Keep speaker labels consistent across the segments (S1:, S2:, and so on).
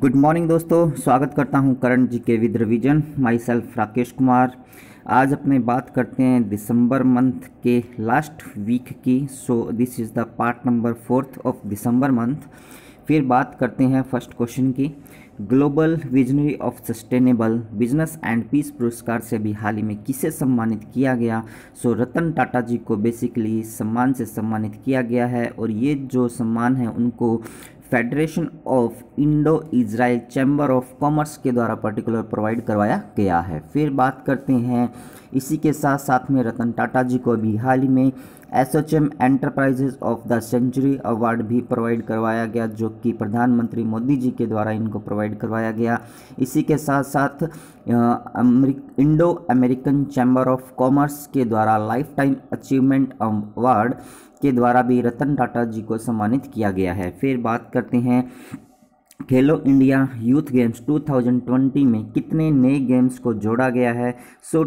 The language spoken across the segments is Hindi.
S1: गुड मॉर्निंग दोस्तों स्वागत करता हूं करण जी के with revision myself Rakesh Kumar आज अपने बात करते हैं दिसंबर मंथ के लास्ट वीक की so this is the part number fourth of December month फिर बात करते हैं फर्स्ट क्वेश्चन की global visionary of sustainable business and peace पुरस्कार से भी हाल ही में किसे सम्मानित किया गया सो रतन टाटा जी को बेसिकली सम्मान से सम्मानित किया गया है और ये जो सम्मान है उनको federation of Indo Israel chamber of commerce के द्वारा पर्टिकुलर प्रोवाइड करवाया गया है फिर बात करते हैं इसी के साथ साथ में रतन टाटा जी को भी हाल ही में S H M enterprises of the century award भी प्रोवाइड करवाया गया जो कि प्रधानमंत्री मोदी जी के द्वारा इनको प्रोवाइड करवाया गया इसी के साथ साथ Indo American chamber of commerce के द्वारा लाइफ टाइम अचीवमेंट अवार्ड के द्वारा भी रतन टाटा जी को सम्मानित किया गया है फिर बात करते हैं खेलो इंडिया यूथ गेम्स 2020 में कितने नए गेम्स को जोड़ा गया है सो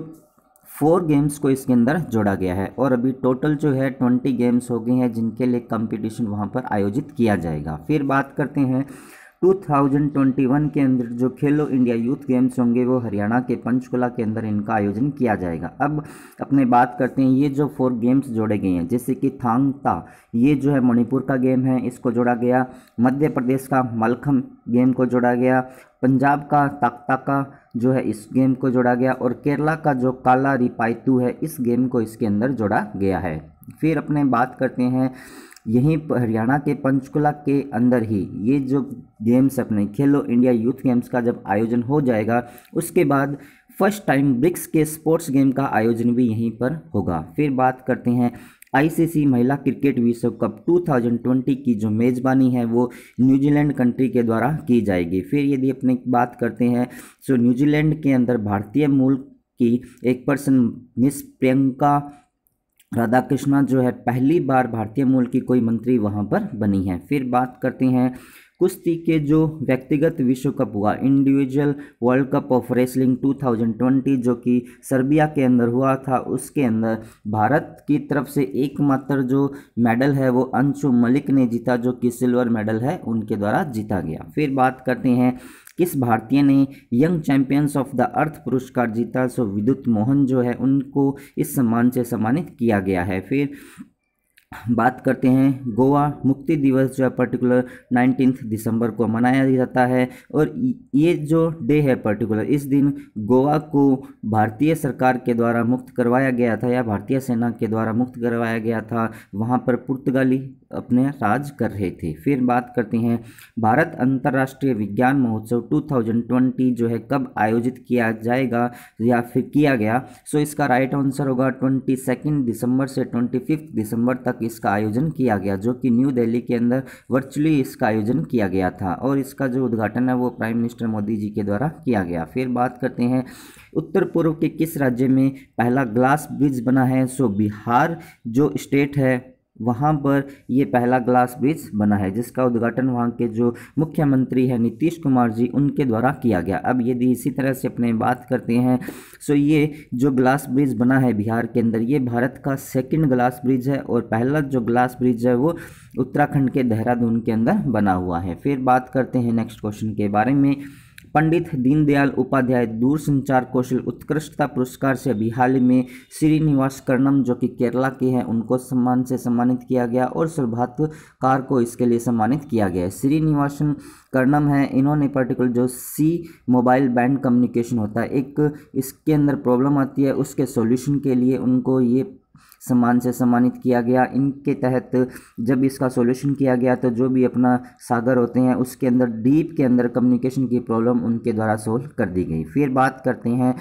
S1: फोर गेम्स को इसके अंदर जोड़ा गया है और अभी टोटल जो है ट्वेंटी गेम्स हो गए हैं जिनके लिए कंपटीशन वहाँ पर आयोजित किया जाएगा फिर बात करते हैं 2021 के अंदर जो खेलो इंडिया यूथ गेम्स होंगे वो हरियाणा के पंचकुला के अंदर इनका आयोजन किया जाएगा अब अपने बात करते हैं ये जो फोर गेम्स जोड़े गए हैं जैसे कि थांगता ये जो है मणिपुर का गेम है इसको जोड़ा गया मध्य प्रदेश का मलखम गेम को जोड़ा गया पंजाब का ताकता का जो है इस गेम को जोड़ा गया और केरला का जो काला रिपाइतू है इस गेम को इसके अंदर जोड़ा गया है फिर अपने बात करते हैं यहीं पर हरियाणा के पंचकुला के अंदर ही ये जो गेम्स अपने खेलो इंडिया यूथ गेम्स का जब आयोजन हो जाएगा उसके बाद फर्स्ट टाइम ब्रिक्स के स्पोर्ट्स गेम का आयोजन भी यहीं पर होगा फिर बात करते हैं आईसीसी महिला क्रिकेट विश्व कप 2020 की जो मेज़बानी है वो न्यूजीलैंड कंट्री के द्वारा की जाएगी फिर यदि अपने बात करते हैं सो तो न्यूजीलैंड के अंदर भारतीय मूल की एक पर्सन मिस प्रियंका राधा कृष्णा जो है पहली बार भारतीय मूल की कोई मंत्री वहाँ पर बनी है फिर बात करते हैं कुश्ती के जो व्यक्तिगत विश्व कप हुआ individual world cup of wrestling 2020 जो कि सर्बिया के अंदर हुआ था उसके अंदर भारत की तरफ से एकमात्र जो मेडल है वो अंशु मलिक ने जीता जो कि सिल्वर मेडल है उनके द्वारा जीता गया फिर बात करते हैं किस भारतीय ने young champions of the earth पुरस्कार जीता सो विद्युत मोहन जो है उनको इस सम्मान से सम्मानित किया गया है फिर बात करते हैं गोवा मुक्ति दिवस जो है पर्टिकुलर नाइनटीन दिसंबर को मनाया जाता है और ये जो डे है पर्टिकुलर इस दिन गोवा को भारतीय सरकार के द्वारा मुक्त करवाया गया था या भारतीय सेना के द्वारा मुक्त करवाया गया था वहाँ पर पुर्तगाली अपने राज कर रहे थे फिर बात करते हैं भारत अंतर्राष्ट्रीय विज्ञान महोत्सव 2020 जो है कब आयोजित किया जाएगा या फिर किया गया सो इसका राइट आंसर होगा ट्वेंटी सेकेंड दिसंबर से ट्वेंटी फिफ्थ दिसंबर तक इसका आयोजन किया गया जो कि न्यू दिल्ली के अंदर वर्चुअली इसका आयोजन किया गया था और इसका जो उद्घाटन है वो प्राइम मिनिस्टर मोदी जी के द्वारा किया गया फिर बात करते हैं उत्तर पूर्व के किस राज्य में पहला ग्लास ब्रिज बना है सो बिहार जो स्टेट है वहाँ पर ये पहला ग्लास ब्रिज बना है जिसका उद्घाटन वहाँ के जो मुख्यमंत्री हैं नीतीश कुमार जी उनके द्वारा किया गया अब यदि इसी तरह से अपने बात करते हैं सो तो ये जो ग्लास ब्रिज बना है बिहार के अंदर ये भारत का सेकंड ग्लास ब्रिज है और पहला जो ग्लास ब्रिज है वो उत्तराखंड के देहरादून के अंदर बना हुआ है फिर बात करते हैं नेक्स्ट क्वेश्चन के बारे में पंडित दीनदयाल उपाध्याय दूरसंचार कौशल उत्कृष्टता पुरस्कार से अभी हाल ही में श्रीनिवास कर्णम जो कि केरला के हैं उनको सम्मान से सम्मानित किया गया और सुरभात कार को इसके लिए सम्मानित किया गया श्रीनिवासन कर्णम है इन्होंने पर्टिकुलर जो सी मोबाइल बैंड कम्युनिकेशन होता है एक इसके अंदर प्रॉब्लम आती है उसके सॉल्यूशन के लिए उनको ये सम्मान से सम्मानित किया गया इनके तहत जब इसका सॉल्यूशन किया गया तो जो भी अपना सागर होते हैं उसके अंदर डीप के अंदर कम्युनिकेशन की प्रॉब्लम उनके द्वारा सोल्व कर दी गई फिर बात करते हैं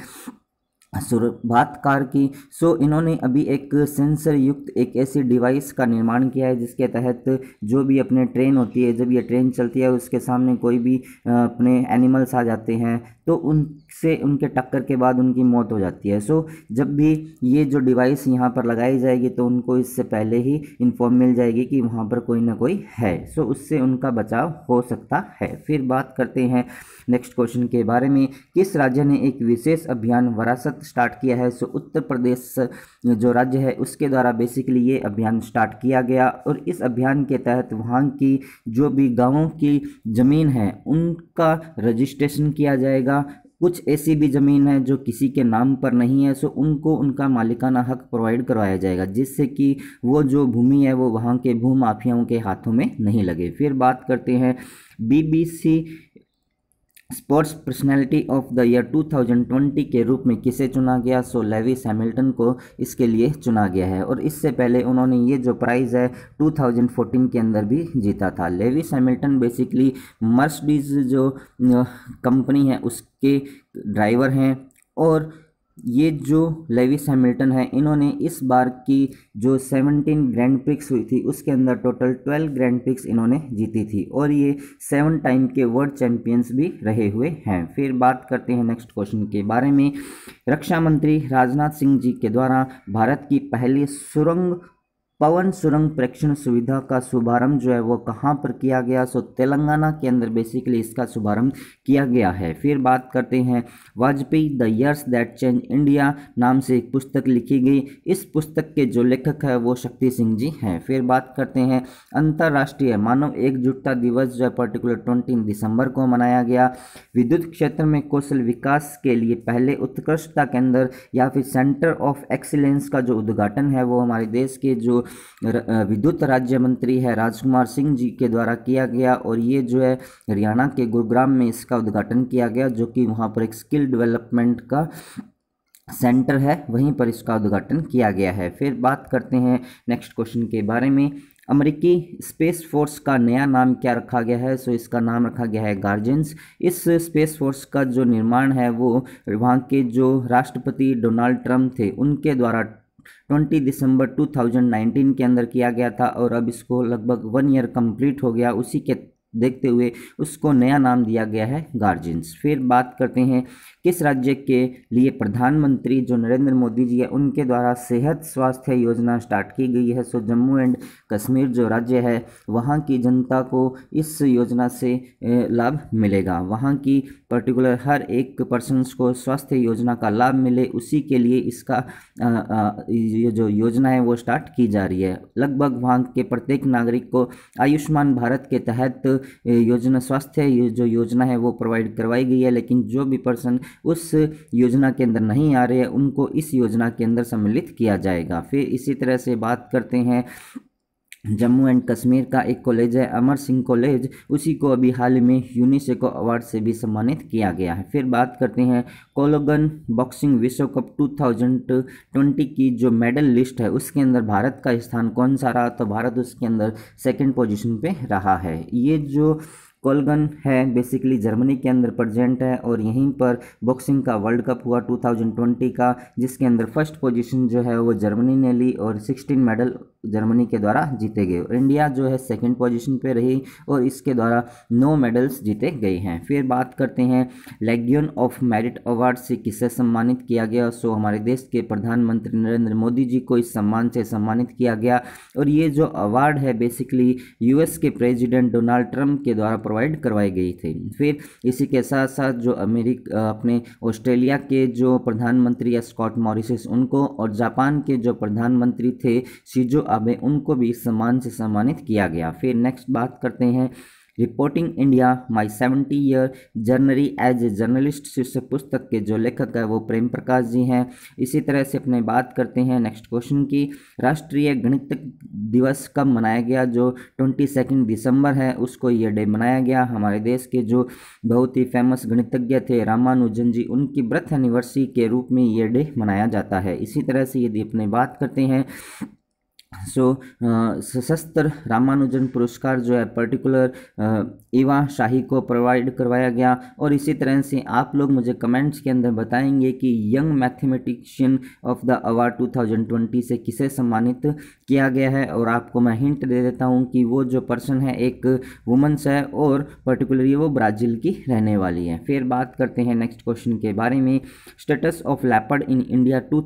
S1: कार की सो इन्होंने अभी एक सेंसर युक्त एक ऐसी डिवाइस का निर्माण किया है जिसके तहत जो भी अपने ट्रेन होती है जब ये ट्रेन चलती है उसके सामने कोई भी अपने एनिमल्स आ जाते हैं तो उनसे उनके टक्कर के बाद उनकी मौत हो जाती है सो जब भी ये जो डिवाइस यहाँ पर लगाई जाएगी तो उनको इससे पहले ही इन्फॉर्म मिल जाएगी कि वहाँ पर कोई ना कोई है सो उससे उनका बचाव हो सकता है फिर बात करते हैं नेक्स्ट क्वेश्चन के बारे में किस राज्य ने एक विशेष अभियान वरासत स्टार्ट किया है सो उत्तर प्रदेश जो राज्य है उसके द्वारा बेसिकली ये अभियान स्टार्ट किया गया और इस अभियान के तहत वहाँ की जो भी गाँवों की ज़मीन है उनका रजिस्ट्रेशन किया जाएगा कुछ ऐसी भी ज़मीन है जो किसी के नाम पर नहीं है सो उनको उनका मालिकाना हक प्रोवाइड करवाया जाएगा जिससे कि वो जो भूमि है वो वहाँ के भूमाफियाओं के हाथों में नहीं लगे फिर बात करते हैं BBC sports personality of the year 2020 के रूप में किसे चुना गया सो लेविस हैमिल्टन को इसके लिए चुना गया है और इससे पहले उन्होंने ये जो प्राइज़ है 2014 के अंदर भी जीता था लेविस हैमिल्टन बेसिकली मर्सडीज जो कंपनी है उसके ड्राइवर हैं और ये जो लेविस हैमिल्टन है इन्होंने इस बार की जो 17 ग्रैंड पिक्स हुई थी उसके अंदर टोटल 12 ग्रैंड पिक्स इन्होंने जीती थी और ये सेवन टाइम के वर्ल्ड चैंपियंस भी रहे हुए हैं फिर बात करते हैं नेक्स्ट क्वेश्चन के बारे में रक्षा मंत्री राजनाथ सिंह जी के द्वारा भारत की पहली सुरंग पवन सुरंग प्रेक्षण सुविधा का शुभारंभ जो है वो कहाँ पर किया गया सो तेलंगाना के अंदर बेसिकली इसका शुभारंभ किया गया है फिर बात करते हैं Vajpayee the years that change India नाम से एक पुस्तक लिखी गई इस पुस्तक के जो लेखक है वो शक्ति सिंह जी हैं फिर बात करते हैं अंतर्राष्ट्रीय मानव एकजुटता दिवस जो है पर्टिकुलर ट्वेंटी दिसंबर को मनाया गया विद्युत क्षेत्र में कौशल विकास के लिए पहले उत्कृष्टता के अंदर या फिर सेंटर ऑफ एक्सीलेंस का जो उद्घाटन है वो हमारे देश के जो विद्युत राज्य मंत्री है राजकुमार सिंह जी के द्वारा किया गया और ये जो है हरियाणा के गुरुग्राम में इसका उद्घाटन किया गया जो कि वहाँ पर एक स्किल डेवलपमेंट का सेंटर है वहीं पर इसका उद्घाटन किया गया है फिर बात करते हैं नेक्स्ट क्वेश्चन के बारे में अमेरिकी स्पेस फोर्स का नया नाम क्या रखा गया है सो इसका नाम रखा गया है गार्जियंस इस स्पेस फोर्स का जो निर्माण है वो वहाँ के जो राष्ट्रपति डोनाल्ड ट्रंप थे उनके द्वारा ट्वेंटी दिसंबर 2019 के अंदर किया गया था और अब इसको लगभग वन ईयर कंप्लीट हो गया उसी के देखते हुए उसको नया नाम दिया गया है गार्जियंस फिर बात करते हैं किस राज्य के लिए प्रधानमंत्री जो नरेंद्र मोदी जी है उनके द्वारा सेहत स्वास्थ्य योजना स्टार्ट की गई है सो जम्मू एंड कश्मीर जो राज्य है वहाँ की जनता को इस योजना से लाभ मिलेगा वहाँ की पर्टिकुलर हर एक पर्सन को स्वास्थ्य योजना का लाभ मिले उसी के लिए इसका ये जो योजना है वो स्टार्ट की जा रही है लगभग वहाँ के प्रत्येक नागरिक को आयुष्मान भारत के तहत योजना स्वास्थ्य जो योजना है वो प्रोवाइड करवाई गई है लेकिन जो भी पर्सन उस योजना के अंदर नहीं आ रहे हैं उनको इस योजना के अंदर सम्मिलित किया जाएगा फिर इसी तरह से बात करते हैं जम्मू एंड कश्मीर का एक कॉलेज है अमर सिंह कॉलेज उसी को अभी हाल में यूनिसेको अवार्ड से भी सम्मानित किया गया है फिर बात करते हैं कोलोगन बॉक्सिंग विश्व कप 2020 की जो मेडल लिस्ट है उसके अंदर भारत का स्थान कौन सा रहा तो भारत उसके अंदर सेकंड पोजीशन पे रहा है ये जो कोलगन है बेसिकली जर्मनी के अंदर प्रजेंट है और यहीं पर बॉक्सिंग का वर्ल्ड कप हुआ 2020 का जिसके अंदर फर्स्ट पोजीशन जो है वो जर्मनी ने ली और 16 मेडल जर्मनी के द्वारा जीते गए और इंडिया जो है सेकंड पोजीशन पे रही और इसके द्वारा नौ मेडल्स जीते गए हैं फिर बात करते हैं लेगियन ऑफ मेरिट अवार्ड से किसे सम्मानित किया गया सो हमारे देश के प्रधानमंत्री नरेंद्र मोदी जी को इस सम्मान से सम्मानित किया गया और ये जो अवार्ड है बेसिकली यूएस के प्रेजिडेंट डोनाल्ड ट्रंप के द्वारा प्रोवाइड करवाई गई थी फिर इसी के साथ साथ जो अमेरिक अपने ऑस्ट्रेलिया के जो प्रधानमंत्री स्कॉट मॉरिसस उनको और जापान के जो प्रधानमंत्री थे शिजो आबे उनको भी सम्मान से सम्मानित किया गया फिर नेक्स्ट बात करते हैं reporting India my seventy year journey as a journalist शीर्षक पुस्तक के जो लेखक है वो प्रेम प्रकाश जी हैं इसी तरह से अपने बात करते हैं नेक्स्ट क्वेश्चन की राष्ट्रीय गणित दिवस कब मनाया गया जो ट्वेंटी सेकेंड दिसंबर है उसको ये डे मनाया गया हमारे देश के जो बहुत ही फेमस गणितज्ञ थे रामानुजन जी उनकी बर्थ एनिवर्सरी के रूप में ये डे मनाया जाता है इसी तरह से यदि अपने बात करते हैं सो सशस्त्र रामानुजन पुरस्कार जो है पर्टिकुलर एवा शाही को प्रोवाइड करवाया गया और इसी तरह से आप लोग मुझे कमेंट्स के अंदर बताएंगे कि young mathematician of the award 2020 से किसे सम्मानित किया गया है और आपको मैं हिंट दे देता हूँ कि वो जो पर्सन है एक वुमेंस है और पर्टिकुलरली वो ब्राज़ील की रहने वाली है फिर बात करते हैं नेक्स्ट क्वेश्चन के बारे में status of leopard in India two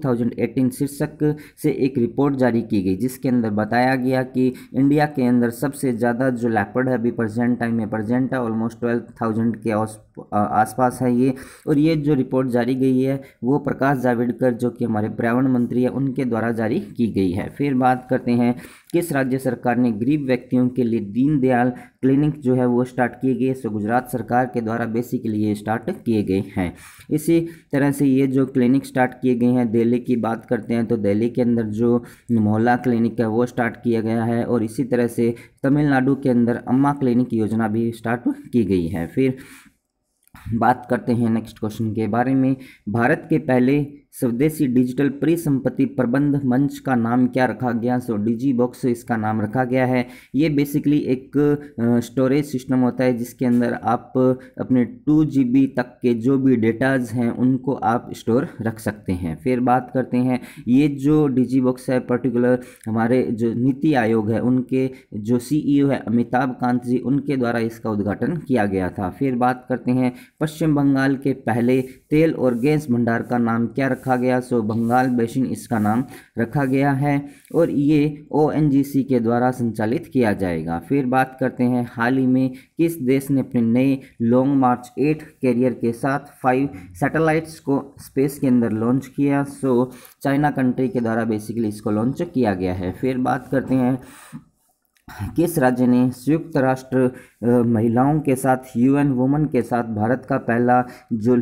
S1: शीर्षक से एक रिपोर्ट जारी की गई जिसके अंदर बताया गया कि इंडिया के अंदर सबसे ज़्यादा जो लैपर्ड है अभी प्रेजेंट टाइम में प्रेजेंट है ऑलमोस्ट ट्वेल्व थाउजेंड के आस आसपास है ये और ये जो रिपोर्ट जारी गई है वो प्रकाश जावड़ेकर जो कि हमारे पर्यावरण मंत्री है उनके द्वारा जारी की गई है फिर बात करते हैं किस राज्य सरकार ने गरीब व्यक्तियों के लिए दीनदयाल क्लिनिक जो है वो स्टार्ट किए गए सो गुजरात सरकार के द्वारा बेसिकली ये स्टार्ट किए गए हैं इसी तरह से ये जो क्लिनिक स्टार्ट किए गए हैं दिल्ली की बात करते हैं तो दिल्ली के अंदर जो मोहल्ला क्लिनिक है वो स्टार्ट किया गया है और इसी तरह से तमिलनाडु के अंदर अम्मा क्लिनिक योजना भी स्टार्ट की गई है फिर बात करते हैं नेक्स्ट क्वेश्चन के बारे में भारत के पहले स्वदेशी डिजिटल परिसंपत्ति प्रबंध मंच का नाम क्या रखा गया सो डिजी बॉक्स इसका नाम रखा गया है ये बेसिकली एक स्टोरेज सिस्टम होता है जिसके अंदर आप अपने टू जी तक के जो भी डेटाज हैं उनको आप स्टोर रख सकते हैं फिर बात करते हैं ये जो डिजी बॉक्स है पर्टिकुलर हमारे जो नीति आयोग है उनके जो सी e है अमिताभ कांत जी उनके द्वारा इसका उद्घाटन किया गया था फिर बात करते हैं पश्चिम बंगाल के पहले तेल और गैस भंडार का नाम क्या रखा रखा गया सो बंगाल बेसिन इसका नाम रखा गया है और ये ओ के द्वारा संचालित किया जाएगा फिर बात करते हैं हाल ही में किस देश ने अपने नए लॉन्ग मार्च एट कैरियर के साथ फाइव सैटेलाइट्स को स्पेस के अंदर लॉन्च किया सो चाइना कंट्री के द्वारा बेसिकली इसको लॉन्च किया गया है फिर बात करते हैं किस राज्य ने संयुक्त राष्ट्र महिलाओं के साथ यूएन वुमेन के साथ भारत का पहला जो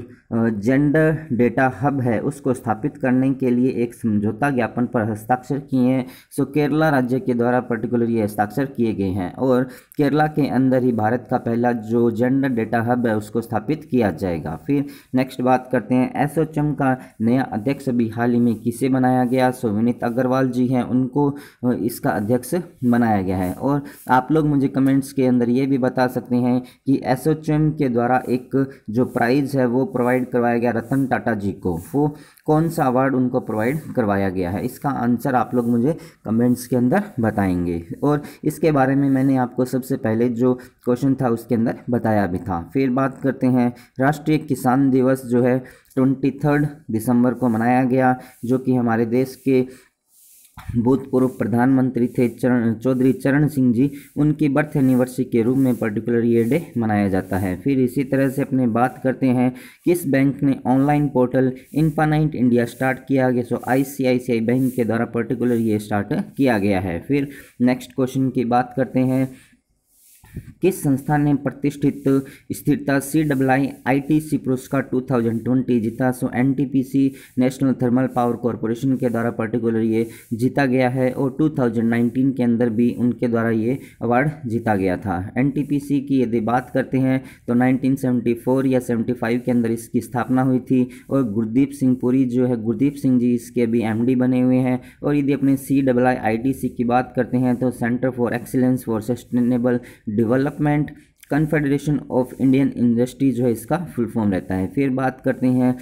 S1: जेंडर डेटा हब है उसको स्थापित करने के लिए एक समझौता ज्ञापन पर हस्ताक्षर किए हैं सो केरला राज्य के द्वारा पर्टिकुलर ये हस्ताक्षर किए गए हैं और केरला के अंदर ही भारत का पहला जो जेंडर डेटा हब है उसको स्थापित किया जाएगा फिर नेक्स्ट बात करते हैं एस का नया अध्यक्ष अभी हाल ही में किसे बनाया गया सो विनीत अग्रवाल जी हैं उनको इसका अध्यक्ष बनाया गया है और आप लोग मुझे कमेंट्स के अंदर ये भी बता सकते हैं कि एस के द्वारा एक जो प्राइज़ है वो प्रोवाइड करवाया गया रतन टाटा जी को वो कौन सा अवार्ड उनको प्रोवाइड करवाया गया है इसका आंसर आप लोग मुझे कमेंट्स के अंदर बताएंगे और इसके बारे में मैंने आपको सबसे पहले जो क्वेश्चन था उसके अंदर बताया भी था फिर बात करते हैं राष्ट्रीय किसान दिवस जो है ट्वेंटी थर्ड दिसंबर को मनाया गया जो कि हमारे देश के भूतपूर्व प्रधानमंत्री थे चरण चौधरी चरण सिंह जी उनकी बर्थ एनिवर्सरी के रूप में पर्टिकुलर ये डे मनाया जाता है फिर इसी तरह से अपने बात करते हैं किस बैंक ने online portal infinite India start किया गया सो आईसीआईसीआई बैंक के द्वारा पर्टिकुलर ये स्टार्ट किया गया है फिर नेक्स्ट क्वेश्चन की बात करते हैं किस संस्था ने प्रतिष्ठित स्थिरता सी W I I T C पुरस्कार टू थाउजेंड ट्वेंटी जीता so N T P C National Thermal Power Corporation के द्वारा पर्टिकुलर ये जीता गया है और टू थाउजेंड नाइनटीन के अंदर भी उनके द्वारा ये अवार्ड जीता गया था एन टी पी सी की यदि बात करते हैं तो नाइनटीन सेवेंटी फोर या सेवेंटी फाइव के अंदर इसकी स्थापना हुई थी और गुरदीप सिंह पुरी जो है गुरदीप सिंह जी इसके अभी एम डी बने हुए हैं और यदि अपने सी W I I T C की बात करते हैं तो Centre for Excellence for Sustainable development Confederation of Indian Industry जो है इसका फुल फॉर्म रहता है फिर बात करते हैं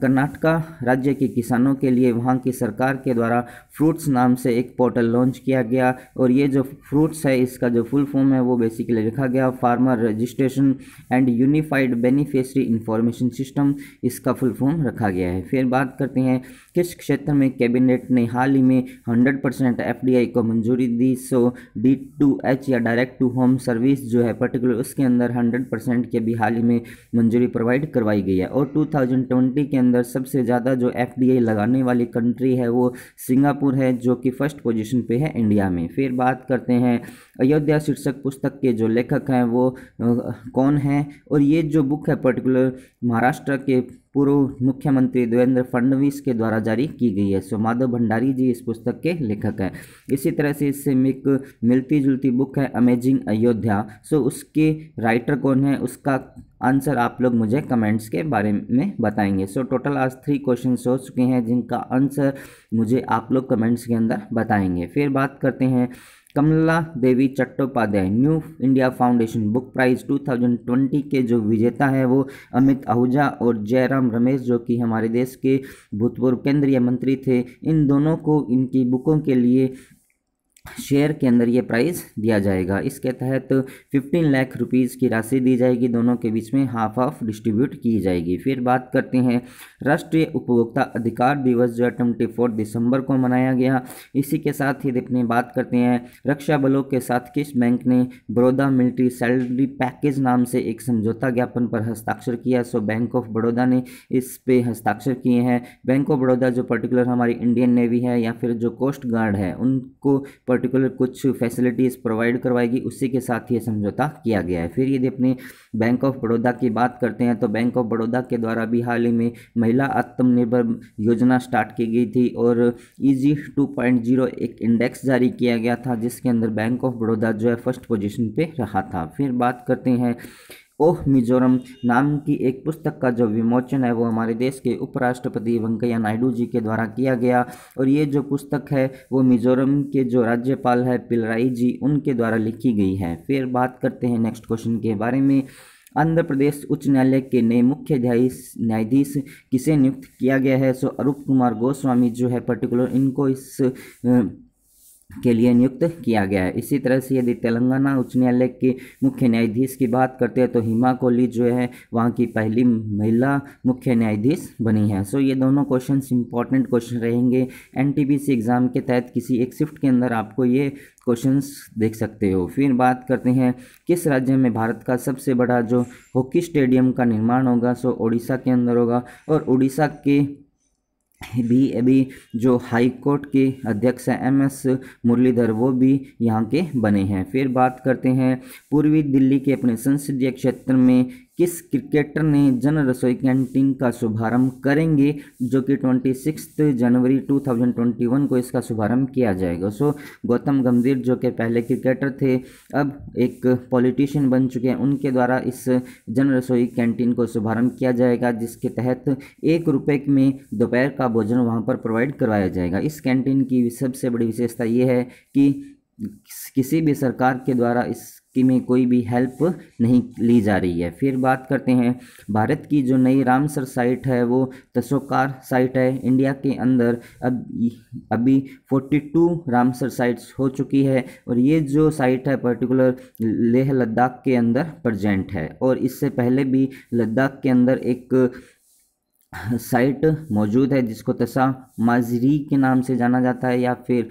S1: कर्नाटका राज्य के किसानों के लिए वहाँ की सरकार के द्वारा फ्रूट्स नाम से एक पोर्टल लॉन्च किया गया और ये जो फ्रूट्स है इसका जो फुल फॉर्म है वो बेसिकली लिखा गया farmer registration and unified beneficiary information system इसका फुल फॉर्म रखा गया है फिर बात करते हैं किस क्षेत्र में कैबिनेट ने हाल ही में हंड्रेड परसेंट एफ को मंजूरी दी सो डी टू एच या डायरेक्ट टू होम सर्विस जो है पर्टिकुलर उसके अंदर 100 परसेंट की अभी हाल ही में मंजूरी प्रोवाइड करवाई गई है और 2020 के अंदर सबसे ज़्यादा जो एफ लगाने वाली कंट्री है वो सिंगापुर है जो कि फर्स्ट पोजिशन पर है इंडिया में फिर बात करते हैं अयोध्या शीर्षक पुस्तक के जो लेखक हैं वो कौन हैं और ये जो बुक है पर्टिकुलर महाराष्ट्र के पूर्व मुख्यमंत्री देवेंद्र फडणवीस के द्वारा जारी की गई है सो माधव भंडारी जी इस पुस्तक के लेखक हैं इसी तरह से इससे एक मिलती जुलती बुक है अमेजिंग अयोध्या सो उसके राइटर कौन है उसका आंसर आप लोग मुझे कमेंट्स के बारे में बताएंगे सो टोटल आज थ्री क्वेश्चन हो चुके हैं जिनका आंसर मुझे आप लोग कमेंट्स के अंदर बताएंगे फिर बात करते हैं Kamala Devi Chattopadhyay New India Foundation book prize 2020 के जो विजेता है वो अमित आहूजा और जयराम रमेश जो कि हमारे देश के भूतपूर्व केंद्रीय मंत्री थे इन दोनों को इनकी बुकों के लिए शेयर के अंदर ये प्राइस दिया जाएगा इसके तहत तो फिफ्टीन लाख रुपीज़ की राशि दी जाएगी दोनों के बीच में हाफ ऑफ डिस्ट्रीब्यूट की जाएगी फिर बात करते हैं राष्ट्रीय उपभोक्ता अधिकार दिवस जो है ट्वेंटी फोर दिसंबर को मनाया गया इसी के साथ ही देखने बात करते हैं रक्षा बलों के साथ किस बैंक ने बड़ौदा मिलिट्री सैलरी पैकेज नाम से एक समझौता ज्ञापन पर हस्ताक्षर किया सो बैंक ऑफ बड़ौदा ने इस पर हस्ताक्षर किए हैं बैंक ऑफ बड़ौदा जो पर्टिकुलर हमारी इंडियन नेवी है या फिर जो कोस्ट गार्ड है उनको पर्टिकुलर कुछ फैसिलिटीज़ प्रोवाइड करवाएगी उसी के साथ ये समझौता किया गया है फिर यदि अपने बैंक ऑफ बड़ौदा की बात करते हैं तो बैंक ऑफ बड़ौदा के द्वारा भी हाल ही में महिला आत्मनिर्भर योजना स्टार्ट की गई थी और ईजी टू पॉइंट जीरो एक इंडेक्स जारी किया गया था जिसके अंदर बैंक ऑफ बड़ौदा जो है फर्स्ट पोजिशन पर रहा था फिर बात करते हैं ओह मिजोरम नाम की एक पुस्तक का जो विमोचन है वो हमारे देश के उपराष्ट्रपति वेंकैया नायडू जी के द्वारा किया गया और ये जो पुस्तक है वो मिजोरम के जो राज्यपाल है पिलराई जी उनके द्वारा लिखी गई है फिर बात करते हैं नेक्स्ट क्वेश्चन के बारे में आंध्र प्रदेश उच्च न्यायालय के नए मुख्य न्यायाधीश न्यायाधीश किसे नियुक्त किया गया है सो अरूप कुमार गोस्वामी जो है पर्टिकुलर इनको इस के लिए नियुक्त किया गया है इसी तरह से यदि तेलंगाना उच्च न्यायालय के मुख्य न्यायाधीश की बात करते हैं तो हिमा कोहली जो है वहाँ की पहली महिला मुख्य न्यायाधीश बनी है सो ये दोनों क्वेश्चन इंपॉर्टेंट क्वेश्चन रहेंगे एन एग्ज़ाम के तहत किसी एक शिफ्ट के अंदर आपको ये क्वेश्चन देख सकते हो फिर बात करते हैं किस राज्य में भारत का सबसे बड़ा जो हॉकी स्टेडियम का निर्माण होगा सो उड़ीसा के अंदर होगा और उड़ीसा के भी अभी जो हाई कोर्ट के अध्यक्ष हैं एम एस मुरलीधर वो भी यहाँ के बने हैं फिर बात करते हैं पूर्वी दिल्ली के अपने संसदीय क्षेत्र में किस क्रिकेटर ने जन रसोई कैंटीन का शुभारंभ करेंगे जो कि twenty six January two thousand twenty one को इसका शुभारंभ किया जाएगा सो गौतम गंभीर जो कि पहले क्रिकेटर थे अब एक पॉलिटिशियन बन चुके हैं उनके द्वारा इस जन रसोई कैंटीन को शुभारंभ किया जाएगा जिसके तहत एक रुपये में दोपहर का भोजन वहाँ पर प्रोवाइड करवाया जाएगा इस कैंटीन की सबसे बड़ी विशेषता ये है कि किसी भी सरकार के द्वारा इसकी में कोई भी हेल्प नहीं ली जा रही है फिर बात करते हैं भारत की जो नई रामसर साइट है वो तसोकार साइट है इंडिया के अंदर अब अभी 42 रामसर साइट्स हो चुकी है और ये जो साइट है पर्टिकुलर लेह लद्दाख के अंदर प्रजेंट है और इससे पहले भी लद्दाख के अंदर एक साइट मौजूद है जिसको तसा माजरी के नाम से जाना जाता है या फिर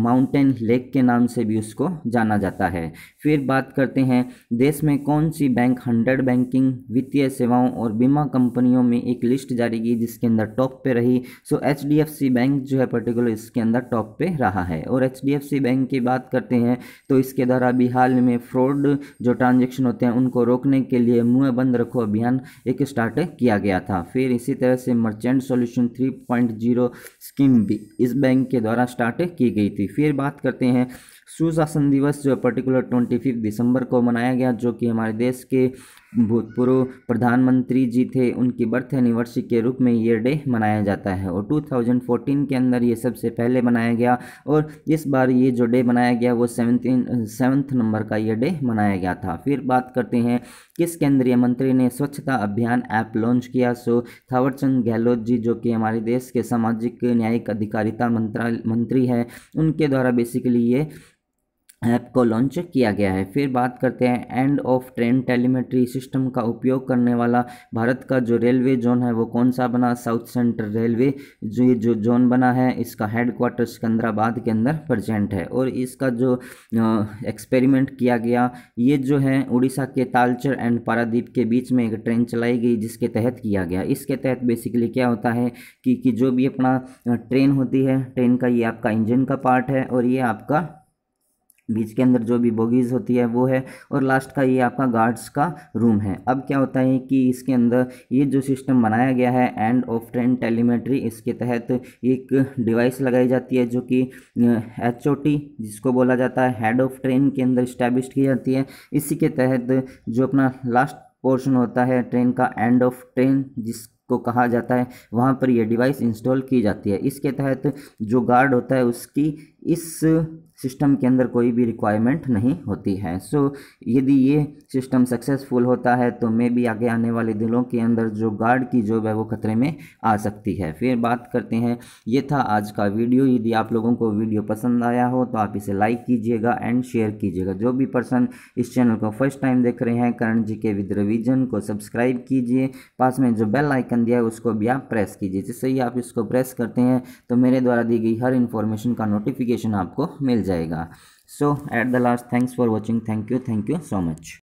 S1: माउंटेन लेक के नाम से भी उसको जाना जाता है फिर बात करते हैं देश में कौन सी बैंक हंड्रेड बैंकिंग वित्तीय सेवाओं और बीमा कंपनियों में एक लिस्ट जारी की जिसके अंदर टॉप पे रही so H D F C bank जो है पर्टिकुलर इसके अंदर टॉप पे रहा है और H D F C bank की बात करते हैं तो इसके द्वारा हाल में फ्रॉड जो ट्रांजेक्शन होते हैं उनको रोकने के लिए मुँह बंद रखो अभियान एक स्टार्ट किया गया था फिर फिर इसी तरह से मर्चेंट सॉल्यूशन 3.0 स्कीम भी इस बैंक के द्वारा स्टार्ट की गई थी फिर बात करते हैं सुशासन दिवस जो पर्टिकुलर ट्वेंटी फिफ्थ दिसंबर को मनाया गया जो कि हमारे देश के भूतपूर्व प्रधानमंत्री जी थे उनकी बर्थ एनिवर्सरी के रूप में ये डे मनाया जाता है और 2014 के अंदर ये सबसे पहले मनाया गया और इस बार ये जो डे मनाया गया वो सेवनटीन सेवन्थ नंबर का ये डे मनाया गया था फिर बात करते हैं किस केंद्रीय मंत्री ने स्वच्छता अभियान ऐप लॉन्च किया सो थावरचंद गहलोत जी जो कि हमारे देश के सामाजिक न्यायिक अधिकारिता मंत्रालय मंत्री है उनके द्वारा बेसिकली ये ऐप को लॉन्च किया गया है फिर बात करते हैं end of train telemetry system का उपयोग करने वाला भारत का जो रेलवे जोन है वो कौन सा बना साउथ सेंट्रल रेलवे जो ये जो जोन बना है इसका हेडक्वार्टर सिकंदराबाद के अंदर प्रजेंट है और इसका जो एक्सपेरिमेंट किया गया ये जो है उड़ीसा के तालचर एंड पारादीप के बीच में एक ट्रेन चलाई गई जिसके तहत किया गया इसके तहत बेसिकली क्या होता है कि, कि जो भी अपना ट्रेन होती है ट्रेन का ये आपका इंजन का पार्ट है और ये आपका बीच के अंदर जो भी बोगीज़ होती है वो है और लास्ट का ये आपका गार्ड्स का रूम है अब क्या होता है कि इसके अंदर ये जो सिस्टम बनाया गया है एंड ऑफ ट्रेन टेलीमेट्री इसके तहत एक डिवाइस लगाई जाती है जो कि एच जिसको बोला जाता है हेड ऑफ ट्रेन के अंदर इस्टेब्लिश की जाती है इसी के तहत जो अपना लास्ट पोर्शन होता है ट्रेन का एंड ऑफ ट्रेन जिस को कहा जाता है वहाँ पर यह डिवाइस इंस्टॉल की जाती है इसके तहत जो गार्ड होता है उसकी इस सिस्टम के अंदर कोई भी रिक्वायरमेंट नहीं होती है सो so, यदि ये सिस्टम सक्सेसफुल होता है तो मे भी आगे आने वाले दिनों के अंदर जो गार्ड की जॉब है वो खतरे में आ सकती है फिर बात करते हैं ये था आज का वीडियो यदि आप लोगों को वीडियो पसंद आया हो तो आप इसे लाइक कीजिएगा एंड शेयर कीजिएगा जो भी पर्सन इस चैनल को फर्स्ट टाइम देख रहे हैं करण जी के विद रिविजन को सब्सक्राइब कीजिए पास में जो बेल आइकन दिया है उसको भी आप प्रेस कीजिए जैसे ही आप इसको प्रेस करते हैं तो मेरे द्वारा दी गई हर इन्फॉर्मेशन का नोटिफिकेशन आपको मिल जाएगा so at the last thanks for watching thank you thank you so much